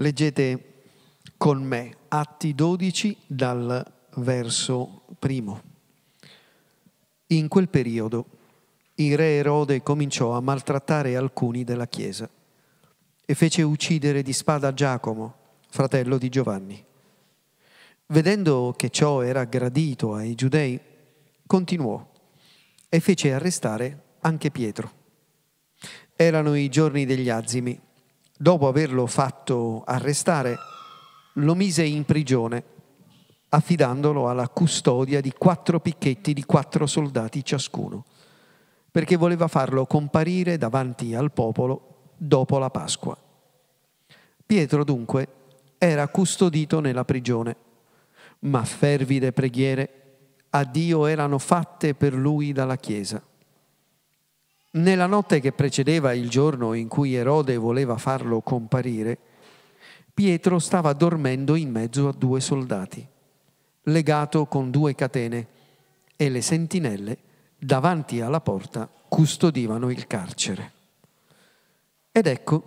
Leggete con me Atti 12 dal verso primo. In quel periodo il re Erode cominciò a maltrattare alcuni della Chiesa e fece uccidere di spada Giacomo, fratello di Giovanni. Vedendo che ciò era gradito ai giudei, continuò e fece arrestare anche Pietro. Erano i giorni degli azimi dopo averlo fatto arrestare, lo mise in prigione, affidandolo alla custodia di quattro picchetti di quattro soldati ciascuno, perché voleva farlo comparire davanti al popolo dopo la Pasqua. Pietro dunque era custodito nella prigione, ma fervide preghiere a Dio erano fatte per lui dalla Chiesa. Nella notte che precedeva il giorno in cui Erode voleva farlo comparire, Pietro stava dormendo in mezzo a due soldati, legato con due catene, e le sentinelle davanti alla porta custodivano il carcere. Ed ecco,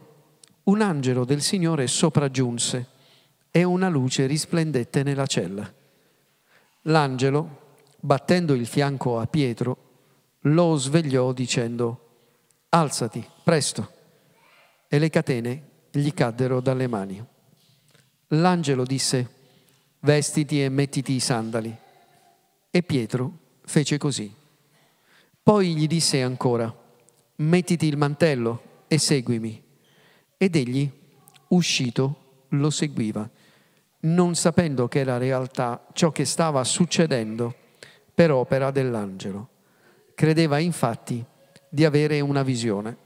un angelo del Signore sopraggiunse e una luce risplendette nella cella. L'angelo, battendo il fianco a Pietro, lo svegliò dicendo, alzati, presto. E le catene gli caddero dalle mani. L'angelo disse, vestiti e mettiti i sandali. E Pietro fece così. Poi gli disse ancora, mettiti il mantello e seguimi. Ed egli, uscito, lo seguiva, non sapendo che era realtà ciò che stava succedendo per opera dell'angelo credeva infatti di avere una visione.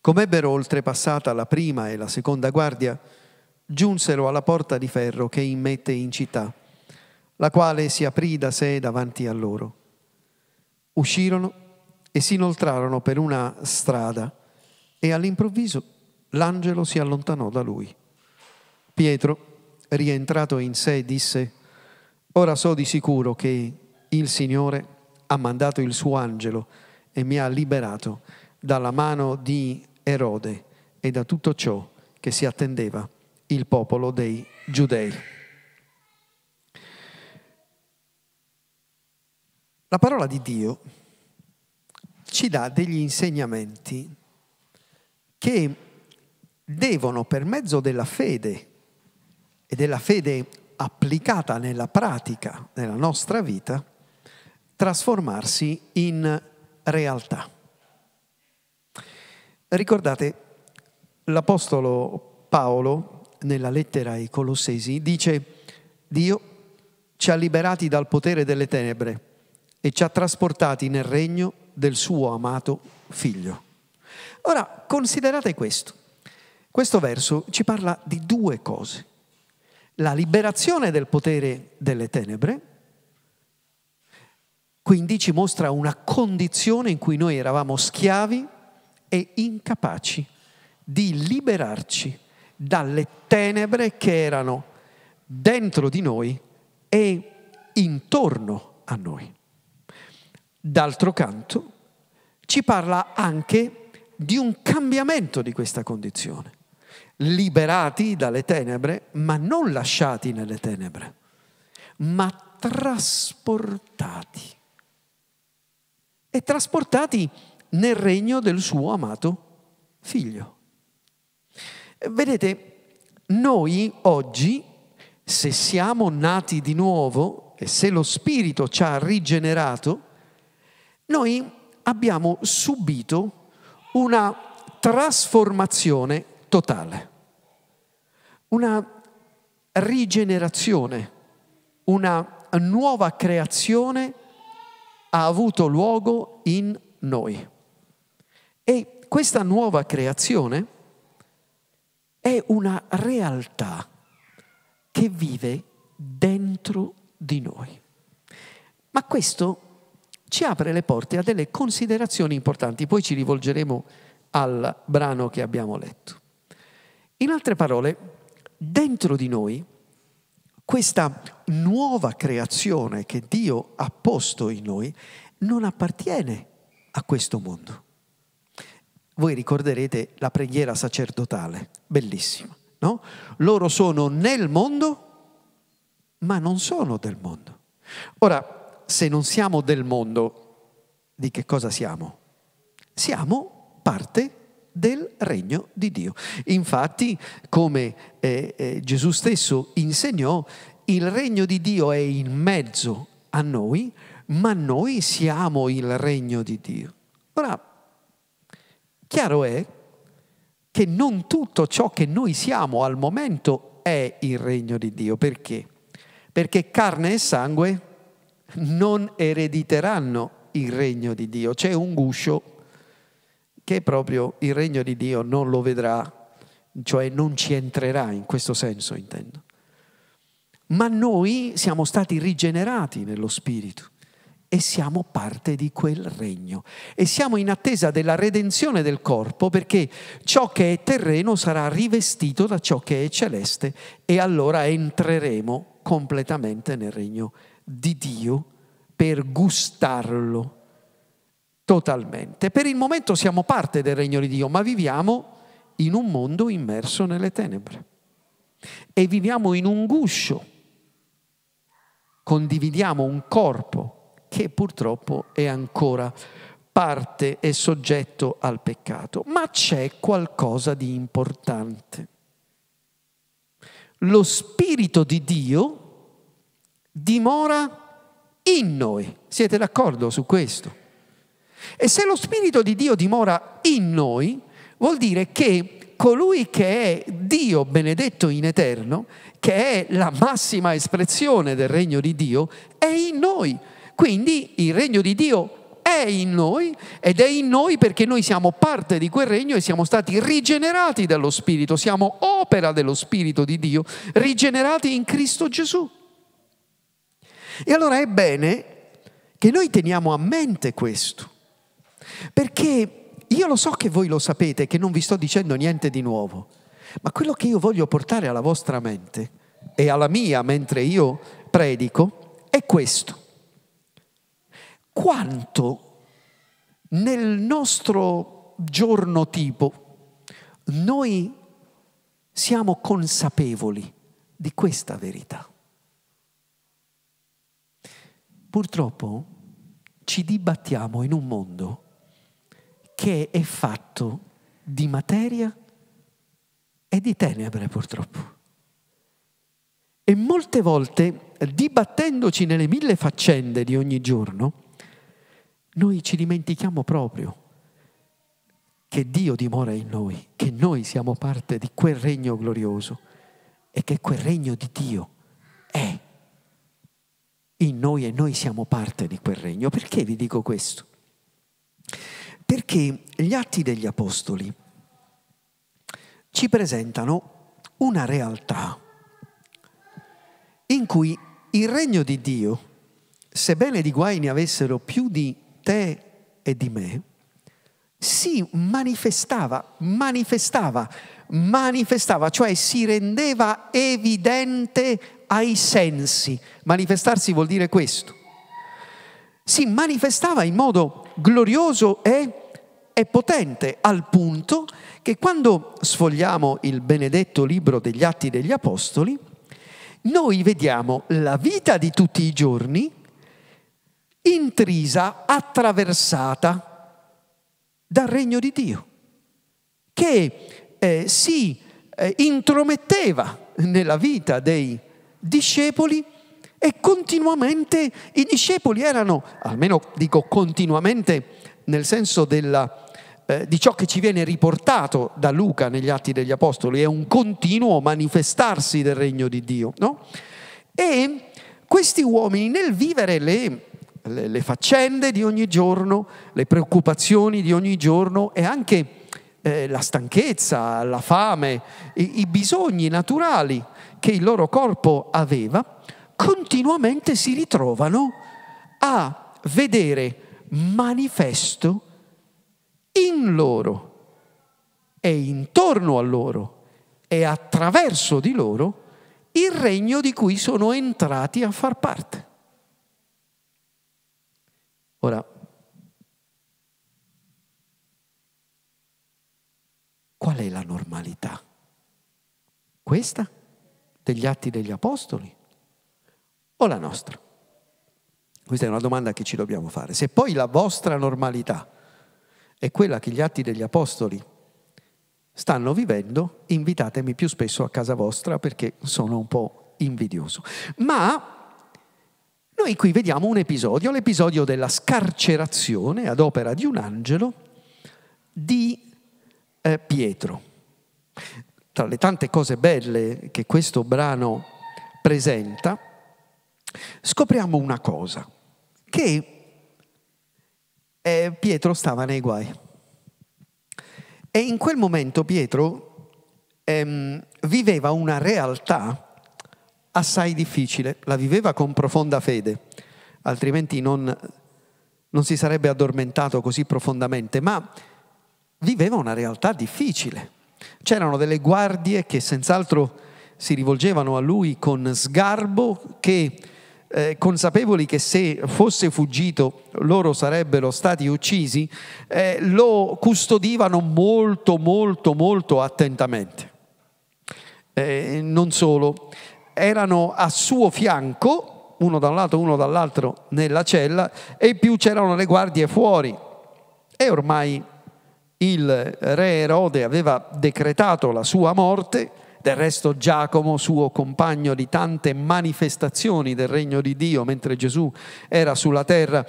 Com'ebbero oltrepassata la prima e la seconda guardia, giunsero alla porta di ferro che immette in città, la quale si aprì da sé davanti a loro. Uscirono e si inoltrarono per una strada e all'improvviso l'angelo si allontanò da lui. Pietro, rientrato in sé, disse, Ora so di sicuro che il Signore ha mandato il suo angelo e mi ha liberato dalla mano di Erode e da tutto ciò che si attendeva il popolo dei giudei. La parola di Dio ci dà degli insegnamenti che devono per mezzo della fede e della fede applicata nella pratica, nella nostra vita, trasformarsi in realtà. Ricordate, l'Apostolo Paolo nella lettera ai Colossesi dice Dio ci ha liberati dal potere delle tenebre e ci ha trasportati nel regno del suo amato figlio. Ora, considerate questo. Questo verso ci parla di due cose. La liberazione del potere delle tenebre quindi ci mostra una condizione in cui noi eravamo schiavi e incapaci di liberarci dalle tenebre che erano dentro di noi e intorno a noi. D'altro canto, ci parla anche di un cambiamento di questa condizione, liberati dalle tenebre, ma non lasciati nelle tenebre, ma trasportati e trasportati nel regno del suo amato figlio. Vedete, noi oggi, se siamo nati di nuovo e se lo Spirito ci ha rigenerato, noi abbiamo subito una trasformazione totale, una rigenerazione, una nuova creazione ha avuto luogo in noi. E questa nuova creazione è una realtà che vive dentro di noi. Ma questo ci apre le porte a delle considerazioni importanti, poi ci rivolgeremo al brano che abbiamo letto. In altre parole, dentro di noi questa nuova creazione che Dio ha posto in noi non appartiene a questo mondo. Voi ricorderete la preghiera sacerdotale, bellissima, no? Loro sono nel mondo, ma non sono del mondo. Ora, se non siamo del mondo, di che cosa siamo? Siamo parte del mondo del regno di Dio. Infatti, come eh, eh, Gesù stesso insegnò, il regno di Dio è in mezzo a noi, ma noi siamo il regno di Dio. Ora, chiaro è che non tutto ciò che noi siamo al momento è il regno di Dio. Perché? Perché carne e sangue non erediteranno il regno di Dio. C'è un guscio che proprio il regno di Dio non lo vedrà, cioè non ci entrerà in questo senso, intendo. Ma noi siamo stati rigenerati nello Spirito e siamo parte di quel regno e siamo in attesa della redenzione del corpo perché ciò che è terreno sarà rivestito da ciò che è celeste e allora entreremo completamente nel regno di Dio per gustarlo totalmente. Per il momento siamo parte del regno di Dio, ma viviamo in un mondo immerso nelle tenebre e viviamo in un guscio. Condividiamo un corpo che purtroppo è ancora parte e soggetto al peccato, ma c'è qualcosa di importante. Lo Spirito di Dio dimora in noi. Siete d'accordo su questo? E se lo Spirito di Dio dimora in noi, vuol dire che colui che è Dio benedetto in eterno, che è la massima espressione del regno di Dio, è in noi. Quindi il regno di Dio è in noi ed è in noi perché noi siamo parte di quel regno e siamo stati rigenerati dallo Spirito, siamo opera dello Spirito di Dio, rigenerati in Cristo Gesù. E allora è bene che noi teniamo a mente questo. Perché io lo so che voi lo sapete, che non vi sto dicendo niente di nuovo, ma quello che io voglio portare alla vostra mente e alla mia mentre io predico è questo. Quanto nel nostro giorno tipo noi siamo consapevoli di questa verità. Purtroppo ci dibattiamo in un mondo che è fatto di materia e di tenebre purtroppo. E molte volte, dibattendoci nelle mille faccende di ogni giorno, noi ci dimentichiamo proprio che Dio dimora in noi, che noi siamo parte di quel regno glorioso e che quel regno di Dio è in noi e noi siamo parte di quel regno. Perché vi dico questo? perché gli atti degli apostoli ci presentano una realtà in cui il regno di Dio, sebbene di guai ne avessero più di te e di me, si manifestava, manifestava, manifestava, cioè si rendeva evidente ai sensi. Manifestarsi vuol dire questo. Si manifestava in modo glorioso e è potente al punto che quando sfogliamo il benedetto libro degli Atti degli Apostoli, noi vediamo la vita di tutti i giorni intrisa, attraversata dal regno di Dio, che eh, si eh, intrometteva nella vita dei discepoli e continuamente i discepoli erano, almeno dico continuamente, nel senso della, eh, di ciò che ci viene riportato da Luca negli Atti degli Apostoli, è un continuo manifestarsi del regno di Dio. No? E questi uomini nel vivere le, le, le, faccende di ogni giorno, le preoccupazioni di ogni giorno e anche eh, la stanchezza, la fame, i, i bisogni naturali che il loro corpo aveva, continuamente si ritrovano a vedere manifesto in loro e intorno a loro e attraverso di loro il regno di cui sono entrati a far parte. Ora, qual è la normalità? Questa degli atti degli apostoli o la nostra? Questa è una domanda che ci dobbiamo fare. Se poi la vostra normalità è quella che gli atti degli apostoli stanno vivendo, invitatemi più spesso a casa vostra perché sono un po' invidioso. Ma noi qui vediamo un episodio, l'episodio della scarcerazione ad opera di un angelo di eh, Pietro. Tra le tante cose belle che questo brano presenta, scopriamo una cosa, che eh, Pietro stava nei guai. E in quel momento Pietro ehm, viveva una realtà assai difficile, la viveva con profonda fede, altrimenti non, non si sarebbe addormentato così profondamente, ma viveva una realtà difficile. C'erano delle guardie che senz'altro si rivolgevano a lui con sgarbo, che eh, consapevoli che se fosse fuggito loro sarebbero stati uccisi, eh, lo custodivano molto, molto, molto attentamente. Eh, non solo, erano a suo fianco, uno da un lato, uno dall'altro, nella cella, e più c'erano le guardie fuori. E ormai il re Erode aveva decretato la sua morte del resto Giacomo, suo compagno di tante manifestazioni del regno di Dio mentre Gesù era sulla terra,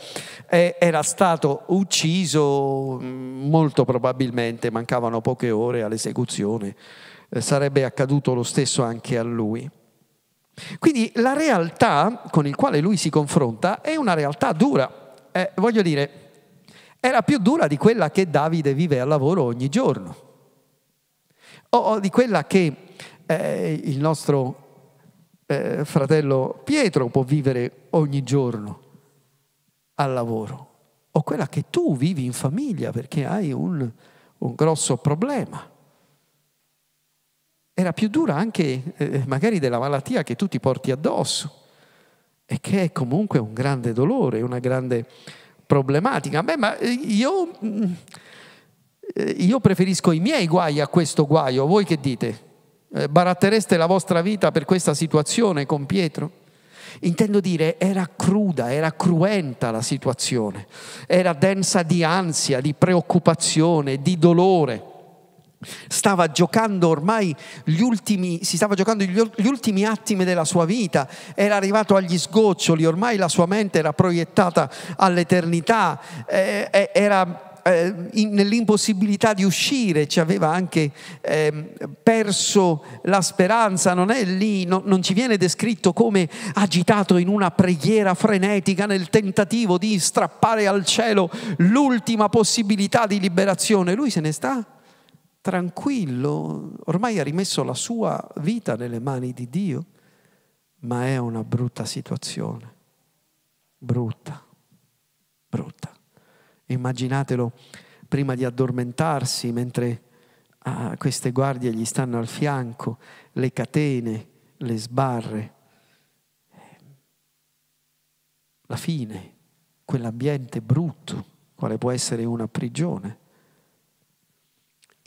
era stato ucciso mm, molto probabilmente, mancavano poche ore all'esecuzione, eh, sarebbe accaduto lo stesso anche a lui. Quindi la realtà con la quale lui si confronta è una realtà dura, eh, voglio dire, era più dura di quella che Davide vive al lavoro ogni giorno o, oh, oh, di quella che eh, il nostro eh, fratello Pietro può vivere ogni giorno al lavoro, o quella che tu vivi in famiglia perché hai un, un grosso problema. Era più dura anche eh, magari della malattia che tu ti porti addosso e che è comunque un grande dolore, una grande problematica. Beh, ma io mm, eh, io preferisco i miei guai a questo guaio, voi che dite? Eh, barattereste la vostra vita per questa situazione con Pietro? Intendo dire, era cruda, era cruenta la situazione, era densa di ansia, di preoccupazione, di dolore. Stava giocando ormai gli ultimi, si stava giocando gli ultimi attimi della sua vita, era arrivato agli sgoccioli, ormai la sua mente era proiettata all'eternità, eh, era eh, in, nell'impossibilità di uscire, ci aveva anche eh, perso la speranza, non è lì, no, non ci viene descritto come agitato in una preghiera frenetica nel tentativo di strappare al cielo l'ultima possibilità di liberazione, lui se ne sta tranquillo, ormai ha rimesso la sua vita nelle mani di Dio, ma è una brutta situazione, brutta, brutta. Immaginatelo prima di addormentarsi mentre ah, queste guardie gli stanno al fianco, le catene, le sbarre. La fine, quell'ambiente brutto, quale può essere una prigione.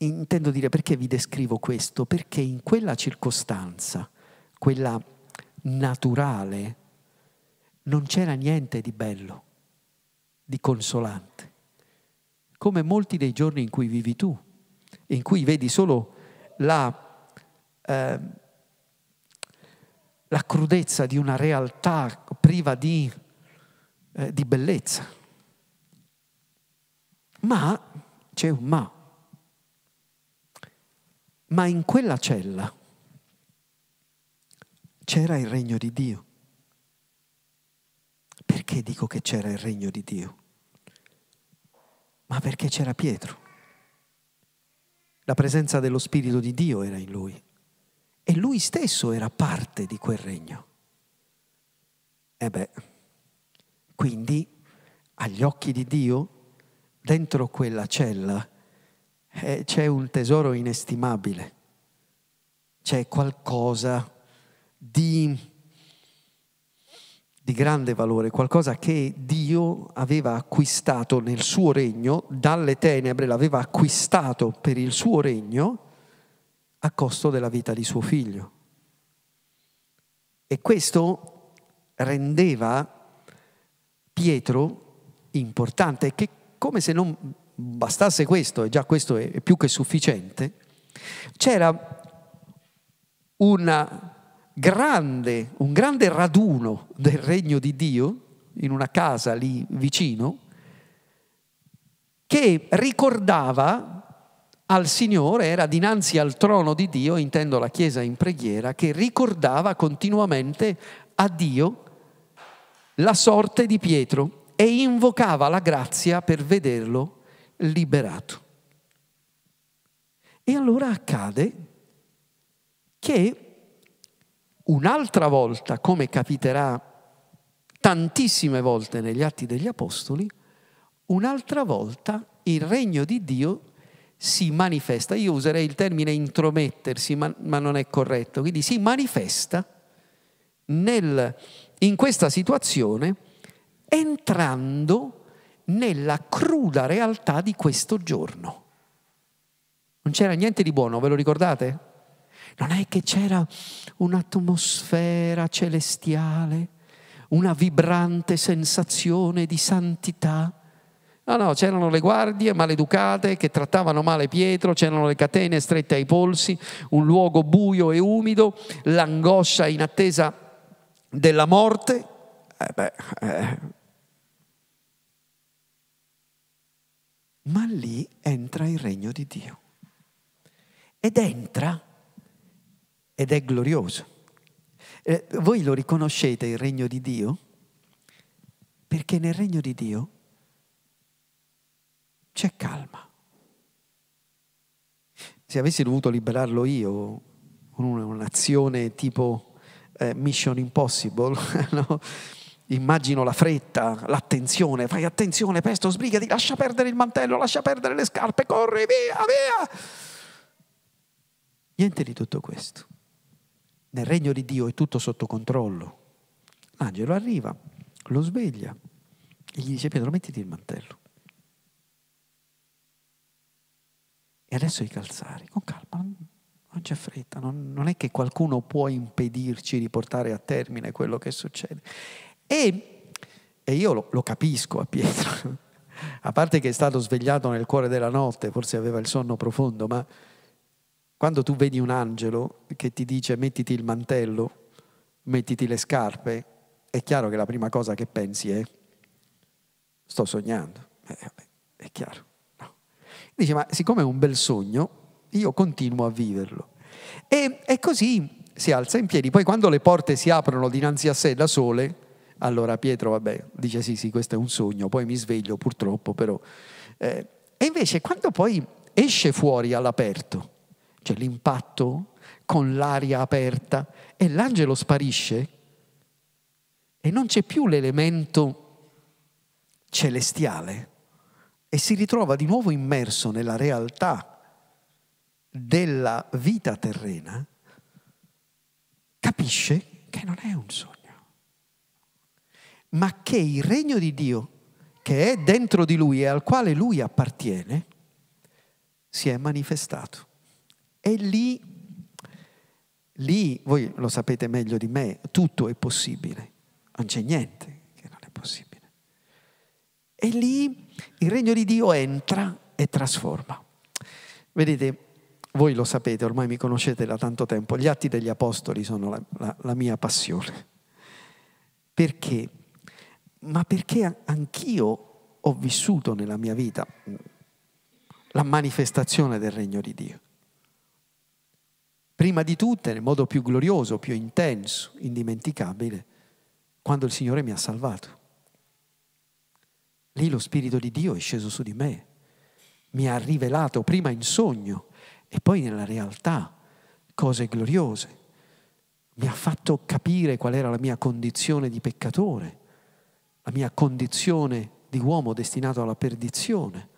Intendo dire perché vi descrivo questo? Perché in quella circostanza, quella naturale, non c'era niente di bello di consolante, come molti dei giorni in cui vivi tu, in cui vedi solo la, eh, la crudezza di una realtà priva di, eh, di bellezza. Ma c'è un ma. Ma in quella cella c'era il regno di Dio perché dico che c'era il regno di Dio? Ma perché c'era Pietro. La presenza dello Spirito di Dio era in lui e lui stesso era parte di quel regno. E beh, quindi agli occhi di Dio, dentro quella cella eh, c'è un tesoro inestimabile, c'è qualcosa di di grande valore, qualcosa che Dio aveva acquistato nel suo regno, dalle tenebre l'aveva acquistato per il suo regno a costo della vita di suo figlio. E questo rendeva Pietro importante, che come se non bastasse questo, e già questo è più che sufficiente, c'era una grande, un grande raduno del regno di Dio in una casa lì vicino, che ricordava al Signore, era dinanzi al trono di Dio, intendo la Chiesa in preghiera, che ricordava continuamente a Dio la sorte di Pietro e invocava la grazia per vederlo liberato. E allora accade che un'altra volta, come capiterà tantissime volte negli Atti degli Apostoli, un'altra volta il regno di Dio si manifesta. Io userei il termine intromettersi, ma, ma non è corretto. Quindi si manifesta nel, in questa situazione entrando nella cruda realtà di questo giorno. Non c'era niente di buono, ve lo ricordate? Non è che c'era un'atmosfera celestiale, una vibrante sensazione di santità. No, no, c'erano le guardie maleducate che trattavano male Pietro, c'erano le catene strette ai polsi, un luogo buio e umido, l'angoscia in attesa della morte. Eh beh, eh. Ma lì entra il regno di Dio. Ed entra ed è glorioso. Eh, voi lo riconoscete il regno di Dio? Perché nel regno di Dio c'è calma. Se avessi dovuto liberarlo io con un'azione tipo eh, Mission Impossible, no? immagino la fretta, l'attenzione, fai attenzione, presto, sbrigati, lascia perdere il mantello, lascia perdere le scarpe, corri, via, via. Niente di tutto questo. Nel regno di Dio è tutto sotto controllo. L'angelo arriva, lo sveglia e gli dice Pietro mettiti il mantello. E adesso i calzari, con calma, non c'è fretta, non, non è che qualcuno può impedirci di portare a termine quello che succede. E, e io lo, lo capisco a Pietro, a parte che è stato svegliato nel cuore della notte, forse aveva il sonno profondo, ma quando tu vedi un angelo che ti dice mettiti il mantello, mettiti le scarpe, è chiaro che la prima cosa che pensi è sto sognando. Eh, vabbè, è chiaro. No. Dice ma siccome è un bel sogno, io continuo a viverlo. E, e così si alza in piedi. Poi quando le porte si aprono dinanzi a sé da sole, allora Pietro, vabbè, dice sì, sì, questo è un sogno, poi mi sveglio purtroppo, però... Eh, e invece quando poi esce fuori all'aperto, c'è cioè, l'impatto con l'aria aperta e l'angelo sparisce e non c'è più l'elemento celestiale e si ritrova di nuovo immerso nella realtà della vita terrena, capisce che non è un sogno, ma che il regno di Dio che è dentro di lui e al quale lui appartiene si è manifestato. E lì, lì, voi lo sapete meglio di me, tutto è possibile, non c'è niente che non è possibile. E lì il regno di Dio entra e trasforma. Vedete, voi lo sapete, ormai mi conoscete da tanto tempo, gli atti degli apostoli sono la, la, la mia passione. Perché? Ma perché anch'io ho vissuto nella mia vita la manifestazione del regno di Dio. Prima di tutte, nel modo più glorioso, più intenso, indimenticabile, quando il Signore mi ha salvato. Lì lo Spirito di Dio è sceso su di me, mi ha rivelato prima in sogno e poi nella realtà cose gloriose, mi ha fatto capire qual era la mia condizione di peccatore, la mia condizione di uomo destinato alla perdizione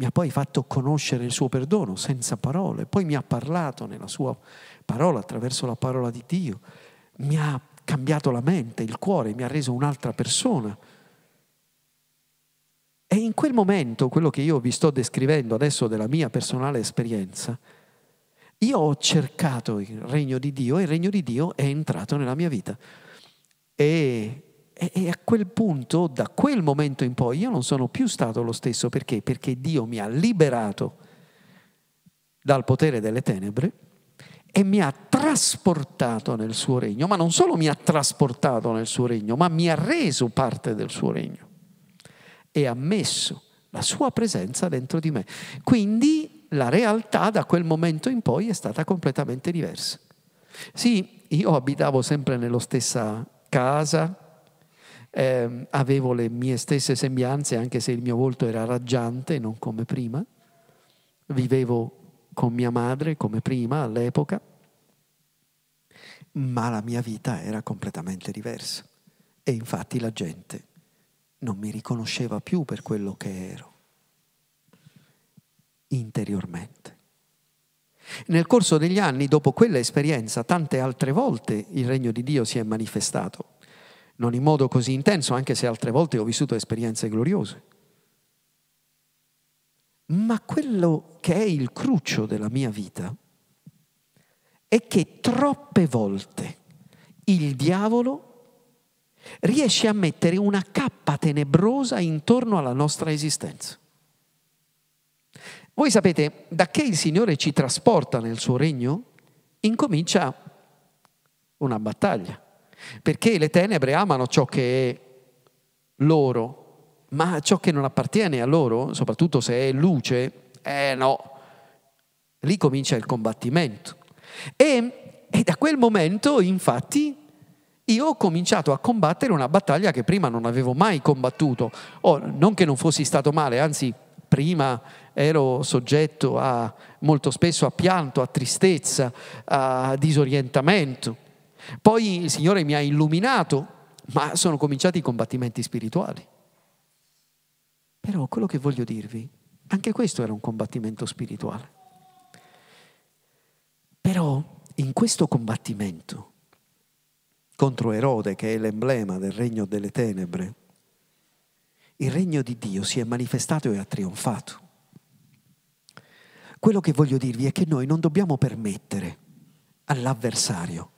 mi ha poi fatto conoscere il suo perdono senza parole, poi mi ha parlato nella sua parola, attraverso la parola di Dio, mi ha cambiato la mente, il cuore, mi ha reso un'altra persona. E in quel momento, quello che io vi sto descrivendo adesso della mia personale esperienza, io ho cercato il regno di Dio e il regno di Dio è entrato nella mia vita quel punto, da quel momento in poi, io non sono più stato lo stesso. Perché? Perché Dio mi ha liberato dal potere delle tenebre e mi ha trasportato nel suo regno, ma non solo mi ha trasportato nel suo regno, ma mi ha reso parte del suo regno e ha messo la sua presenza dentro di me. Quindi la realtà da quel momento in poi è stata completamente diversa. Sì, io abitavo sempre nella stessa casa, eh, avevo le mie stesse sembianze, anche se il mio volto era raggiante, non come prima. Vivevo con mia madre come prima all'epoca, ma la mia vita era completamente diversa. E infatti la gente non mi riconosceva più per quello che ero interiormente. Nel corso degli anni, dopo quella esperienza, tante altre volte il regno di Dio si è manifestato non in modo così intenso, anche se altre volte ho vissuto esperienze gloriose. Ma quello che è il cruccio della mia vita è che troppe volte il diavolo riesce a mettere una cappa tenebrosa intorno alla nostra esistenza. Voi sapete, da che il Signore ci trasporta nel suo regno, incomincia una battaglia perché le tenebre amano ciò che è loro, ma ciò che non appartiene a loro, soprattutto se è luce, eh no, lì comincia il combattimento. E, e da quel momento, infatti, io ho cominciato a combattere una battaglia che prima non avevo mai combattuto, oh, non che non fossi stato male, anzi prima ero soggetto a, molto spesso a pianto, a tristezza, a disorientamento poi il Signore mi ha illuminato, ma sono cominciati i combattimenti spirituali. Però quello che voglio dirvi, anche questo era un combattimento spirituale. Però in questo combattimento contro Erode, che è l'emblema del regno delle tenebre, il regno di Dio si è manifestato e ha trionfato. Quello che voglio dirvi è che noi non dobbiamo permettere all'avversario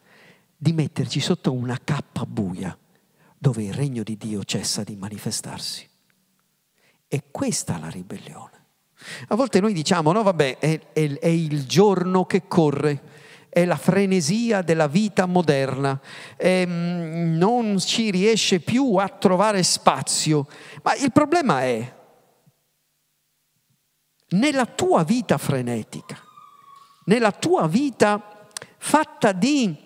di metterci sotto una cappa buia dove il regno di Dio cessa di manifestarsi. E questa è la ribellione. A volte noi diciamo, no vabbè, è, è, è il giorno che corre, è la frenesia della vita moderna, e, ehm, non ci riesce più a trovare spazio. Ma il problema è, nella tua vita frenetica, nella tua vita fatta di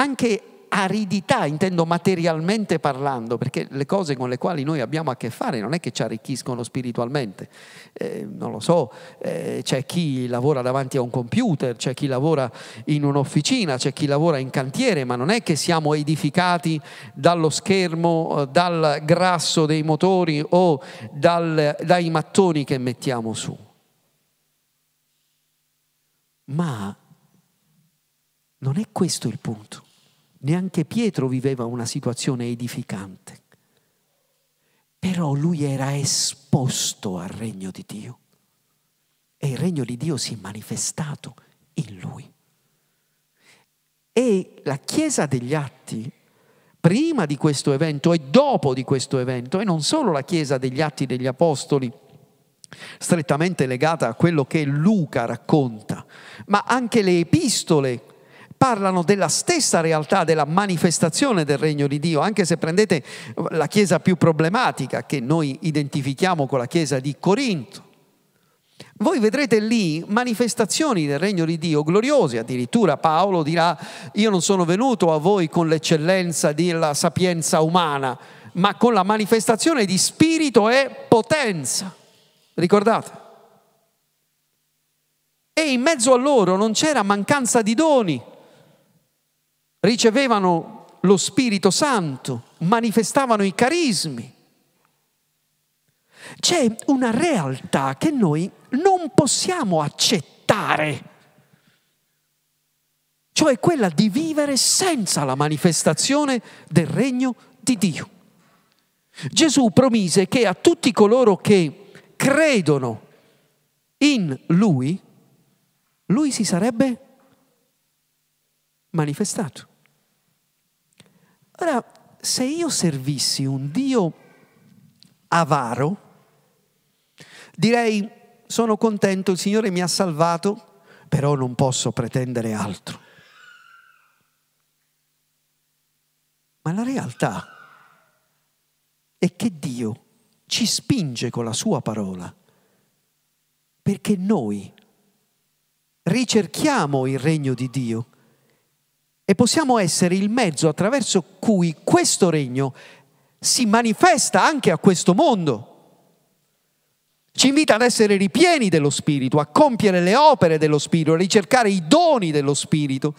anche aridità, intendo materialmente parlando, perché le cose con le quali noi abbiamo a che fare non è che ci arricchiscono spiritualmente. Eh, non lo so, eh, c'è chi lavora davanti a un computer, c'è chi lavora in un'officina, c'è chi lavora in cantiere, ma non è che siamo edificati dallo schermo, eh, dal grasso dei motori o dal, dai mattoni che mettiamo su. Ma non è questo il punto. Neanche Pietro viveva una situazione edificante, però lui era esposto al regno di Dio e il regno di Dio si è manifestato in lui. E la Chiesa degli Atti, prima di questo evento e dopo di questo evento, e non solo la Chiesa degli Atti degli Apostoli, strettamente legata a quello che Luca racconta, ma anche le epistole parlano della stessa realtà della manifestazione del regno di Dio, anche se prendete la chiesa più problematica che noi identifichiamo con la chiesa di Corinto. Voi vedrete lì manifestazioni del regno di Dio gloriose, addirittura Paolo dirà io non sono venuto a voi con l'eccellenza della sapienza umana, ma con la manifestazione di spirito e potenza. Ricordate? E in mezzo a loro non c'era mancanza di doni, ricevevano lo Spirito Santo, manifestavano i carismi. C'è una realtà che noi non possiamo accettare, cioè quella di vivere senza la manifestazione del regno di Dio. Gesù promise che a tutti coloro che credono in Lui, Lui si sarebbe manifestato. Allora, se io servissi un Dio avaro, direi sono contento, il Signore mi ha salvato, però non posso pretendere altro. Ma la realtà è che Dio ci spinge con la sua parola perché noi ricerchiamo il regno di Dio e possiamo essere il mezzo attraverso cui questo regno si manifesta anche a questo mondo. Ci invita ad essere ripieni dello Spirito, a compiere le opere dello Spirito, a ricercare i doni dello Spirito,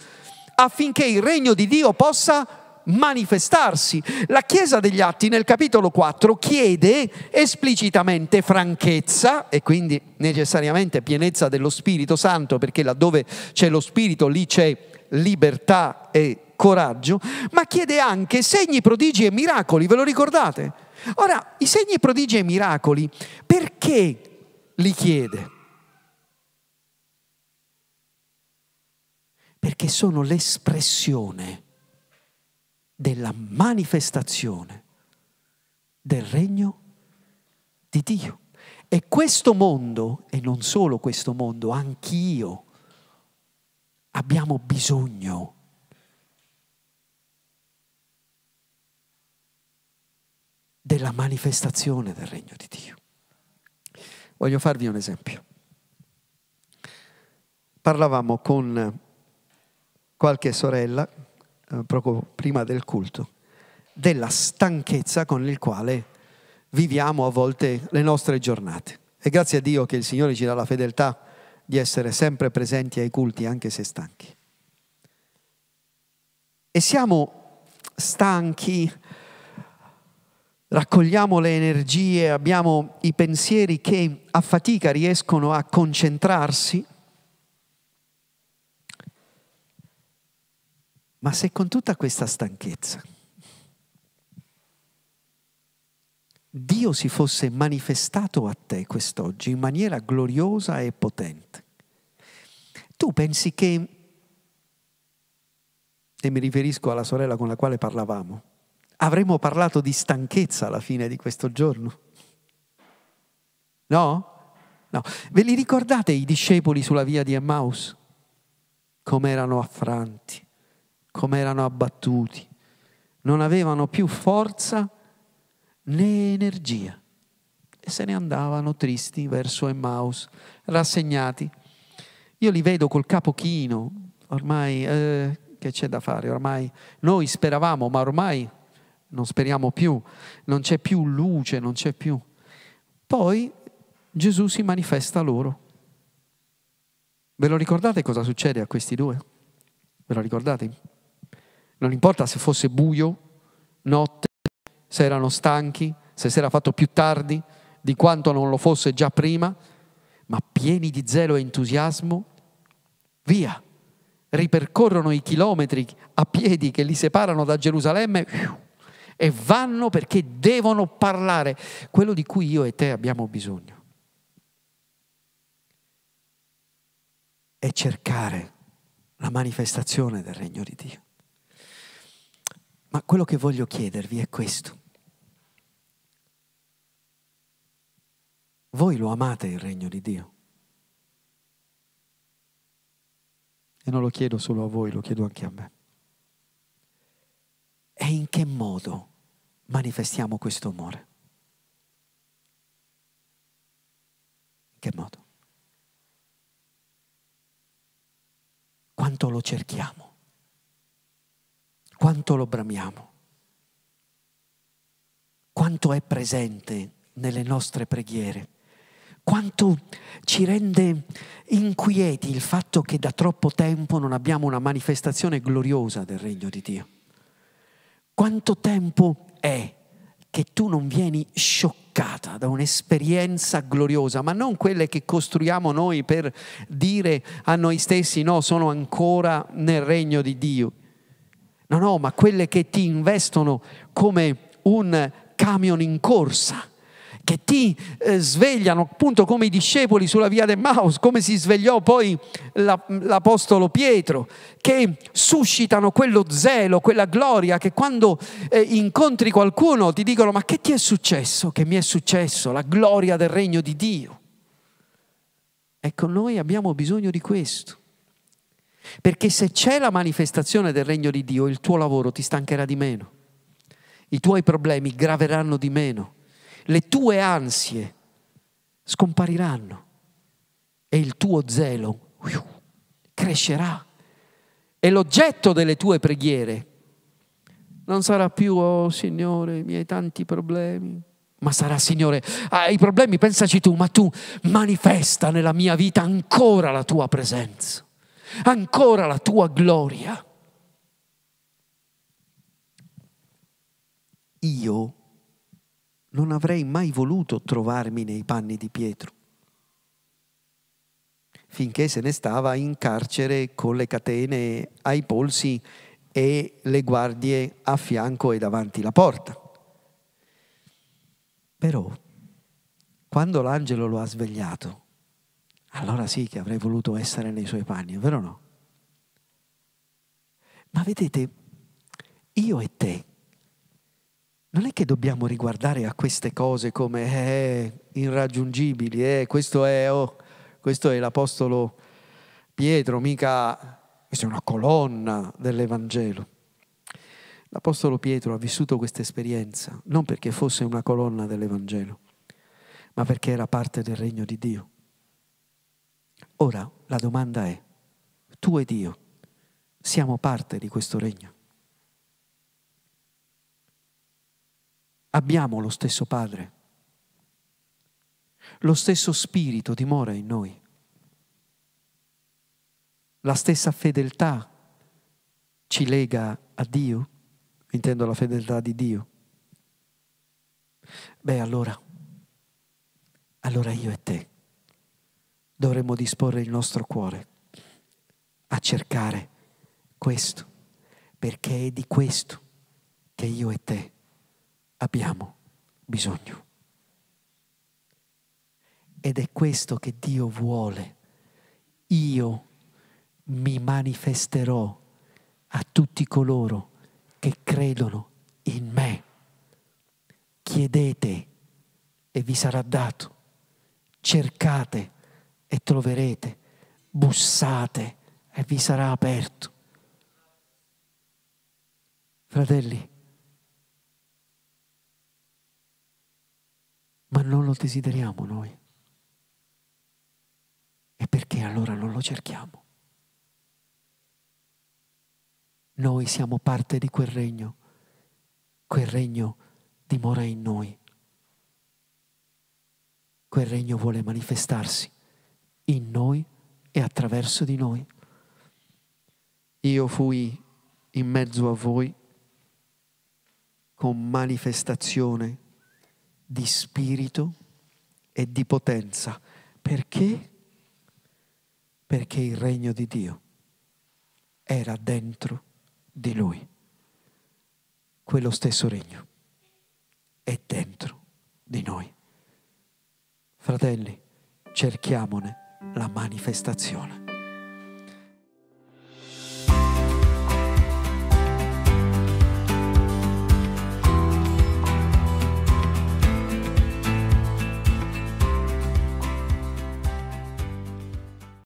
affinché il regno di Dio possa manifestarsi. La Chiesa degli Atti nel capitolo 4 chiede esplicitamente franchezza e quindi necessariamente pienezza dello Spirito Santo, perché laddove c'è lo Spirito lì c'è libertà e coraggio, ma chiede anche segni, prodigi e miracoli, ve lo ricordate? Ora, i segni, prodigi e miracoli, perché li chiede? Perché sono l'espressione della manifestazione del regno di Dio. E questo mondo, e non solo questo mondo, anch'io, abbiamo bisogno. della manifestazione del regno di Dio. Voglio farvi un esempio. Parlavamo con qualche sorella, eh, proprio prima del culto, della stanchezza con il quale viviamo a volte le nostre giornate. E grazie a Dio che il Signore ci dà la fedeltà di essere sempre presenti ai culti anche se stanchi. E siamo stanchi, raccogliamo le energie, abbiamo i pensieri che a fatica riescono a concentrarsi, ma se con tutta questa stanchezza Dio si fosse manifestato a te quest'oggi in maniera gloriosa e potente. Tu pensi che, e mi riferisco alla sorella con la quale parlavamo, avremmo parlato di stanchezza alla fine di questo giorno? No? No. Ve li ricordate i discepoli sulla via di Emmaus? Come erano affranti, come erano abbattuti, non avevano più forza né energia. E se ne andavano tristi verso Emmaus, rassegnati. Io li vedo col capo chino, ormai eh, che c'è da fare? Ormai noi speravamo, ma ormai non speriamo più, non c'è più luce, non c'è più. Poi Gesù si manifesta loro. Ve lo ricordate cosa succede a questi due? Ve lo ricordate? Non importa se fosse buio, notte se erano stanchi, se si era fatto più tardi di quanto non lo fosse già prima, ma pieni di zelo e entusiasmo, via, ripercorrono i chilometri a piedi che li separano da Gerusalemme e vanno perché devono parlare quello di cui io e te abbiamo bisogno. È cercare la manifestazione del regno di Dio. Ma quello che voglio chiedervi è questo. Voi lo amate il regno di Dio. E non lo chiedo solo a voi, lo chiedo anche a me. E in che modo manifestiamo questo amore? In che modo? Quanto lo cerchiamo? Quanto lo bramiamo? Quanto è presente nelle nostre preghiere? quanto ci rende inquieti il fatto che da troppo tempo non abbiamo una manifestazione gloriosa del regno di Dio. Quanto tempo è che tu non vieni scioccata da un'esperienza gloriosa, ma non quelle che costruiamo noi per dire a noi stessi no, sono ancora nel regno di Dio. No, no, ma quelle che ti investono come un camion in corsa che ti eh, svegliano, appunto come i discepoli sulla via del Maus, come si svegliò poi la, l'Apostolo Pietro, che suscitano quello zelo, quella gloria che quando eh, incontri qualcuno ti dicono ma che ti è successo? Che mi è successo? La gloria del regno di Dio. Ecco, noi abbiamo bisogno di questo. Perché se c'è la manifestazione del regno di Dio, il tuo lavoro ti stancherà di meno, i tuoi problemi graveranno di meno le tue ansie scompariranno e il tuo zelo crescerà e l'oggetto delle tue preghiere non sarà più, oh Signore, i miei tanti problemi, ma sarà, Signore, ai ah, problemi pensaci tu, ma tu manifesta nella mia vita ancora la tua presenza, ancora la tua gloria. Io non avrei mai voluto trovarmi nei panni di Pietro, finché se ne stava in carcere con le catene ai polsi e le guardie a fianco e davanti la porta. Però, quando l'angelo lo ha svegliato, allora sì che avrei voluto essere nei suoi panni, vero o no? Ma vedete, io e te, non è che dobbiamo riguardare a queste cose come eh, irraggiungibili, eh, questo, è, oh, questo è l'Apostolo Pietro, mica questa è una colonna dell'Evangelo. L'Apostolo Pietro ha vissuto questa esperienza non perché fosse una colonna dell'Evangelo, ma perché era parte del regno di Dio. Ora la domanda è, tu e Dio siamo parte di questo regno? abbiamo lo stesso Padre, lo stesso Spirito dimora in noi, la stessa fedeltà ci lega a Dio, intendo la fedeltà di Dio. Beh allora, allora io e te dovremmo disporre il nostro cuore a cercare questo, perché è di questo che io e te abbiamo bisogno. Ed è questo che Dio vuole. Io mi manifesterò a tutti coloro che credono in me. Chiedete e vi sarà dato. Cercate e troverete. Bussate e vi sarà aperto. Fratelli, ma non lo desideriamo noi. E perché allora non lo cerchiamo? Noi siamo parte di quel regno, quel regno dimora in noi, quel regno vuole manifestarsi in noi e attraverso di noi. Io fui in mezzo a voi con manifestazione di spirito e di potenza. Perché? Perché il regno di Dio era dentro di lui. Quello stesso regno è dentro di noi. Fratelli, cerchiamone la manifestazione.